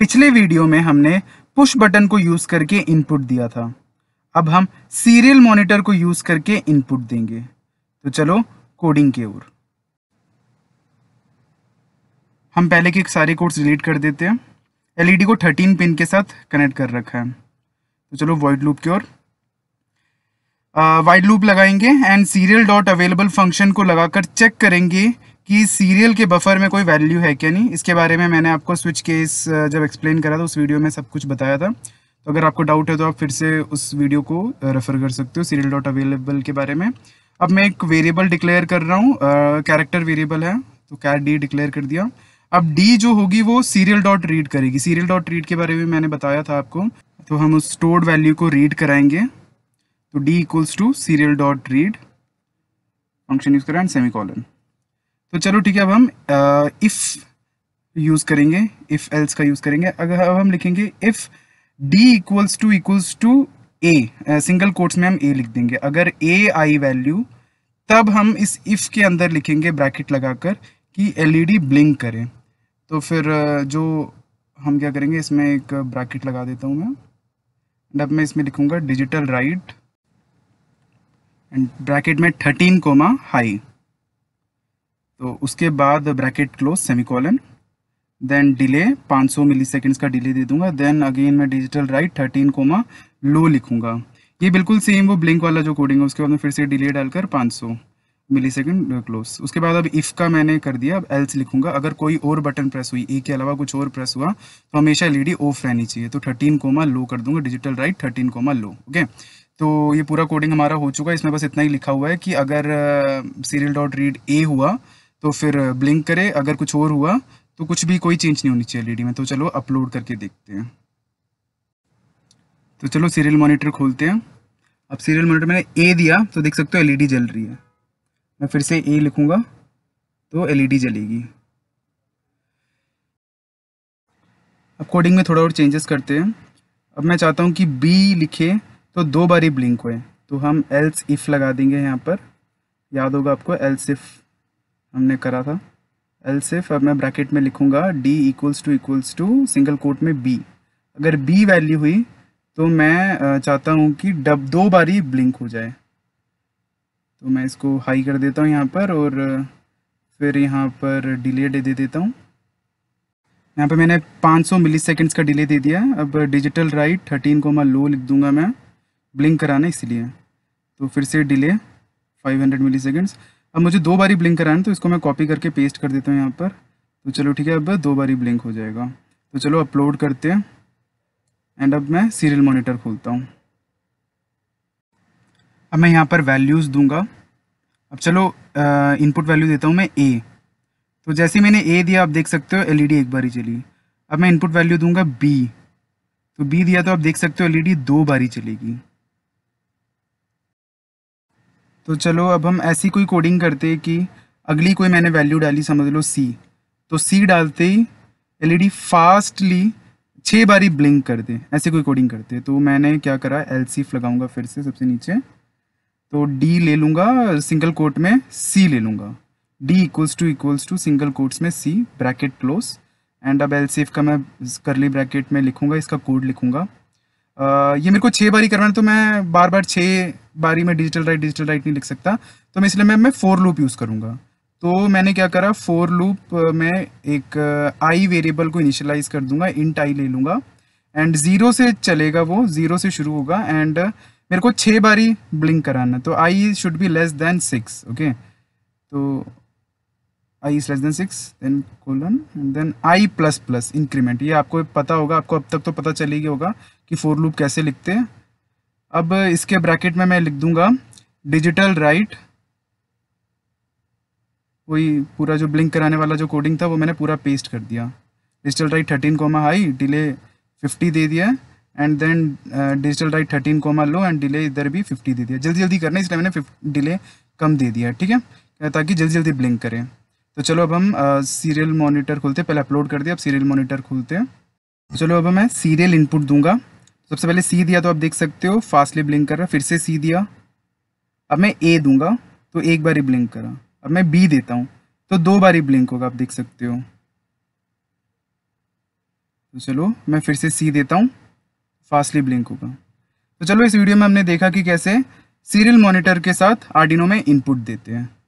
पिछले वीडियो में हमने पुश बटन को यूज करके इनपुट दिया था अब हम सीरियल मॉनिटर को यूज करके इनपुट देंगे तो चलो कोडिंग की ओर हम पहले के सारे कोड्स डिलीट कर देते हैं एलईडी e को 13 पिन के साथ कनेक्ट कर रखा है तो चलो वाइड लूप की ओर वाइड लूप लगाएंगे and serial dot available function को लगाकर चेक करेंगे कि सीरियल के बफर में कोई वैल्यू है क्या नहीं इसके बारे में मैंने आपको स्विच केस जब एक्सप्लेन करा था उस वीडियो में सब कुछ बताया था तो अगर आपको डाउट है तो आप फिर से उस वीडियो को रेफर कर सकते हो सीरियल डॉट अवेलेबल के बारे में अब मैं एक वेरिएबल डिक्लेयर कर रहा हूँ कैरेक्टर वेरिएबल है तो कैर डी डिक्लेयर कर दिया अब डी जो होगी वो सीरियल डॉट रीड करेगी सीरियल डॉट रीड के बारे में मैंने बताया था आपको तो हम उस स्टोर्ड वैल्यू को रीड कराएंगे तो D equals to serial dot read function use करें सेमी कॉलन तो चलो ठीक है अब हम इफ़ यूज़ करेंगे इफ़ एल्स का यूज़ करेंगे अगर अब हम लिखेंगे if D equals to equals to A single quotes में हम ए लिख देंगे अगर ए आई वैल्यू तब हम इस इफ़ के अंदर लिखेंगे ब्रैकेट लगाकर कि एलईडी ब्लिंक e करें तो फिर जो हम क्या करेंगे इसमें एक ब्रैकेट लगा देता हूँ मैं अब मैं इसमें लिखूंगा डिजिटल राइट एंड ब्रैकेट में थर्टीन कोमा हाई तो उसके बाद bracket close semicolon then delay 500 milliseconds का डिले दे दूंगा देन अगेन मैं digital write thirteen comma low लिखूंगा ये बिल्कुल सेम वो ब्लिंक वाला जो कोडिंग है उसके बाद मैं फिर से डिले डालकर 500 मिली सेकेंड क्लोज उसके बाद अब इफ़ का मैंने कर दिया अब एल्स लिखूंगा अगर कोई और बटन प्रेस हुई ए के अलावा कुछ और प्रेस हुआ तो हमेशा एलईडी ऑफ रहनी चाहिए तो थर्टीन कोमा लो कर दूंगा digital write thirteen comma low okay तो ये पूरा कोडिंग हमारा हो चुका है इसमें बस इतना ही लिखा हुआ है कि अगर सीरियल डॉट रीड ए हुआ तो फिर ब्लिंक करे अगर कुछ और हुआ तो कुछ भी कोई चेंज नहीं होनी चाहिए एल में तो चलो अपलोड करके देखते हैं तो चलो सीरियल मॉनिटर खोलते हैं अब सीरियल मॉनिटर मैंने ए दिया तो देख सकते हो एलईडी जल रही है मैं फिर से ए लिखूँगा तो एलईडी जलेगी अब कोडिंग में थोड़ा और चेंजेस करते हैं अब मैं चाहता हूँ कि बी लिखे तो दो बार ही ब्लिंक हुए तो हम एल्स इफ़ लगा देंगे यहाँ पर याद होगा आपको एल्स इफ़ हमने करा था एल सिर्फ अब मैं ब्रैकेट में लिखूंगा D equals to equals to single quote में बी अगर बी वैल्यू हुई तो मैं चाहता हूँ कि डब दो बारी ब्लिंक हो जाए तो मैं इसको हाई कर देता हूँ यहाँ पर और फिर यहाँ पर डिले दे दे देता हूँ यहाँ पर मैंने 500 मिलीसेकंड्स का डिले दे दिया अब डिजिटल राइट थर्टीन को मैं लो लिख दूंगा मैं ब्लिंक कराना इसलिए तो फिर से डिले 500 मिलीसेकंड्स अब मुझे दो बारी ब्लिंक कराना तो इसको मैं कॉपी करके पेस्ट कर देता हूँ यहाँ पर तो चलो ठीक है अब दो बारी ब्लिंक हो जाएगा तो चलो अपलोड करते हैं एंड अब मैं सीरियल मोनिटर खोलता हूँ अब मैं यहाँ पर वैल्यूज़ दूंगा अब चलो इनपुट वैल्यू देता हूँ मैं ए तो जैसे मैंने ए दिया आप देख सकते हो एलईडी e एक बारी चली अब मैं इनपुट वैल्यू दूंगा बी तो बी दिया तो आप देख सकते हो एलईडी e दो बारी चलेगी तो चलो अब हम ऐसी कोई कोडिंग करते हैं कि अगली कोई मैंने वैल्यू डाली समझ लो सी तो सी डालते ही एलईडी फास्टली छः बारी ब्लिंक कर दे ऐसे कोई कोडिंग करते हैं तो मैंने क्या करा एल सी लगाऊंगा फिर से सबसे नीचे तो डी ले लूँगा सिंगल कोट में सी ले लूँगा D equals to equals to single quotes में सी ब्रैकेट क्लोज एंड अब एल का मैं करली ब्रैकेट में लिखूँगा इसका कोड लिखूँगा ये मेरे को छः बारी करवाना तो मैं बार बार छः बारी में डिजिटल राइट डिजिटल राइट नहीं लिख सकता तो मैं इसलिए मैं मैं फोर लूप यूज़ करूँगा तो मैंने क्या करा फोर लूप में एक आई वेरिएबल को इनिशलाइज कर दूंगा इंट आई ले लूँगा एंड ज़ीरो से चलेगा वो ज़ीरो से शुरू होगा एंड मेरे को छः बारी ब्लिंक कराना तो I should be less than six okay तो I less than than then colon and then I plus plus increment ये आपको पता होगा आपको अब तक तो पता चल ही होगा कि फोर लूप कैसे लिखते हैं अब इसके ब्रैकेट में मैं लिख दूंगा डिजिटल राइट वही पूरा जो ब्लिंक कराने वाला जो कोडिंग था वो मैंने पूरा पेस्ट कर दिया digital write thirteen comma high delay fifty दे दिया and then digital write thirteen comma low and delay इधर भी फिफ्टी दे दिया जल्दी जल्दी करना इसलिए मैंने डिले कम दे दिया ठीक है ताकि जल्दी जल्दी ब्लिंक करें तो चलो अब हम सीरियल मॉनिटर खोलते हैं पहले अपलोड कर दिया अब सीरियल मॉनिटर खोलते हैं तो चलो अब मैं सीरियल इनपुट दूंगा सबसे पहले सी दिया तो आप देख सकते हो फास्टली ब्लिंक कर रहा फिर से सी दिया अब मैं ए दूंगा तो एक बार ही ब्लिंक करा अब मैं बी देता हूँ तो दो बार ही ब्लिंक होगा आप देख सकते हो तो चलो मैं फिर से सी देता हूँ फास्टली ब्लिंक होगा तो चलो इस वीडियो में हमने देखा कि कैसे सीरियल मॉनिटर के साथ आर्डिनो में इनपुट देते हैं